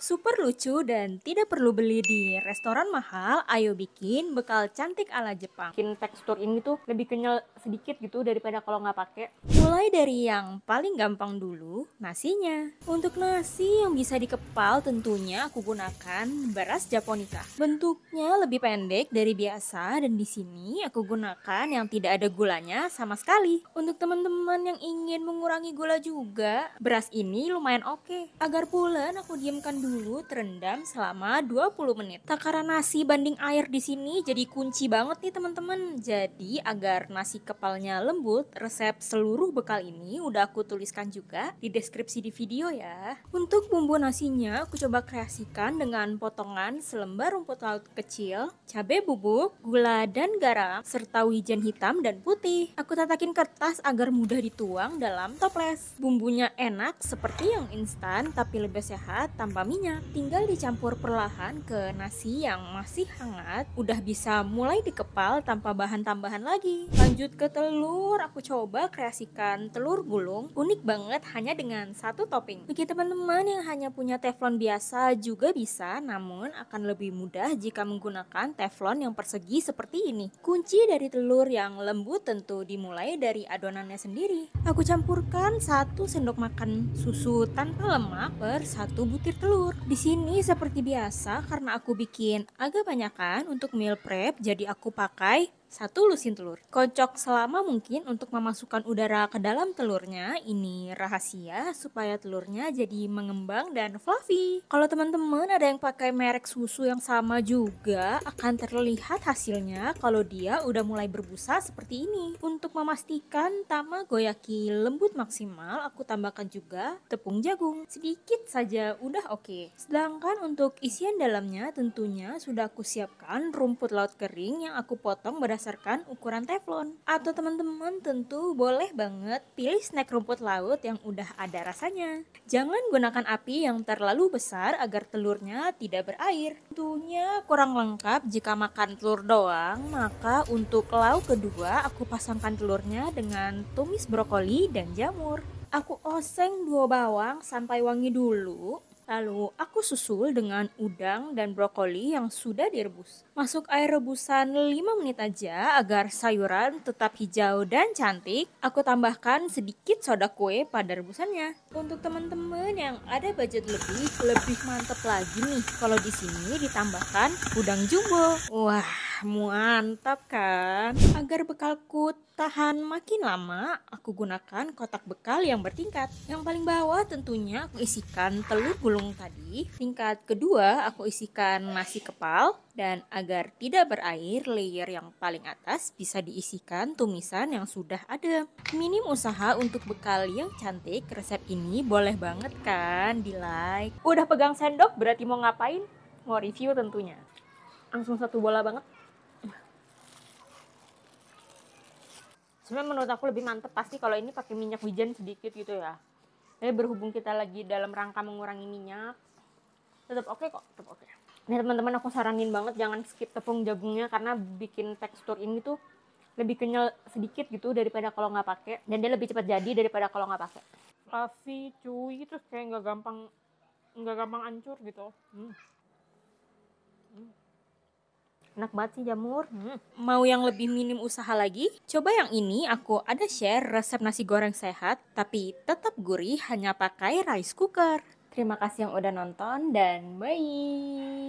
Super lucu dan tidak perlu beli di restoran mahal, ayo bikin bekal cantik ala Jepang. Bikin tekstur ini tuh lebih kenyal sedikit gitu daripada kalau nggak pakai. Mulai dari yang paling gampang dulu, nasinya. Untuk nasi yang bisa dikepal tentunya aku gunakan beras japonica. Bentuknya lebih pendek dari biasa dan di sini aku gunakan yang tidak ada gulanya sama sekali. Untuk teman-teman yang ingin mengurangi gula juga, beras ini lumayan oke. Okay. Agar pulen aku diamkan dulu dulu terendam selama 20 menit. Takaran nasi banding air di sini jadi kunci banget nih teman-teman. Jadi agar nasi kepalnya lembut, resep seluruh bekal ini udah aku tuliskan juga di deskripsi di video ya. Untuk bumbu nasinya aku coba kreasikan dengan potongan selembar rumput laut kecil, cabai bubuk, gula dan garam, serta wijen hitam dan putih. Aku tatakin kertas agar mudah dituang dalam toples. Bumbunya enak seperti yang instan tapi lebih sehat tanpa minyak nasinya. Tinggal dicampur perlahan ke nasi yang masih hangat, udah bisa mulai dikepal tanpa bahan tambahan lagi. Lanjut ke telur, aku coba kreasikan telur gulung. Unik banget hanya dengan satu topping. Bagi teman-teman yang hanya punya teflon biasa juga bisa, namun akan lebih mudah jika menggunakan teflon yang persegi seperti ini. Kunci dari telur yang lembut tentu dimulai dari adonannya sendiri. Aku campurkan satu sendok makan susu tanpa lemak per satu butir telur. Di sini seperti biasa karena aku bikin agak banyak kan untuk meal prep, jadi aku pakai satu lusin telur. Kocok selama mungkin untuk memasukkan udara ke dalam telurnya. Ini rahasia supaya telurnya jadi mengembang dan fluffy. Kalau teman-teman ada yang pakai merek susu yang sama juga, akan terlihat hasilnya kalau dia udah mulai berbusa seperti ini. Untuk memastikan tama goyaki lembut maksimal, aku tambahkan juga tepung jagung. Sedikit saja udah oke. Okay. Sedangkan untuk isian dalamnya tentunya sudah aku siapkan rumput laut kering yang aku potong berdasarkan berdasarkan ukuran teflon. Atau teman-teman tentu boleh banget pilih snack rumput laut yang udah ada rasanya. Jangan gunakan api yang terlalu besar agar telurnya tidak berair. Tentunya kurang lengkap jika makan telur doang, maka untuk lauk kedua aku pasangkan telurnya dengan tumis brokoli dan jamur. Aku oseng dua bawang sampai wangi dulu, Lalu aku susul dengan udang dan brokoli yang sudah direbus. Masuk air rebusan 5 menit aja agar sayuran tetap hijau dan cantik. Aku tambahkan sedikit soda kue pada rebusannya. Untuk teman-teman yang ada budget lebih, lebih mantep lagi nih kalau di sini ditambahkan udang jumbo. Wah, mantap kan? Agar bekalku tahan makin lama, aku gunakan kotak bekal yang bertingkat. Yang paling bawah tentunya aku isikan telur gulung tadi. Tingkat kedua aku isikan nasi kepal. Dan agar tidak berair, layer yang paling atas bisa diisikan tumisan yang sudah ada. Minim usaha untuk bekal yang cantik, resep ini boleh banget kan di like. Udah pegang sendok berarti mau ngapain? Mau review tentunya. Langsung satu bola banget. Cuma menurut aku lebih mantep pasti kalau ini pakai minyak wijen sedikit gitu ya. Jadi berhubung kita lagi dalam rangka mengurangi minyak, tetap oke okay kok, tetap oke. Okay. Nah teman-teman aku saranin banget jangan skip tepung jagungnya karena bikin tekstur ini tuh lebih kenyal sedikit gitu daripada kalau nggak pakai dan dia lebih cepat jadi daripada kalau nggak pakai. Fluffy, cuy, terus kayak nggak gampang nggak gampang hancur gitu. Hmm. Hmm. Enak banget sih jamur. Hmm. Mau yang lebih minim usaha lagi? Coba yang ini aku ada share resep nasi goreng sehat tapi tetap gurih hanya pakai rice cooker. Terima kasih yang udah nonton dan bye.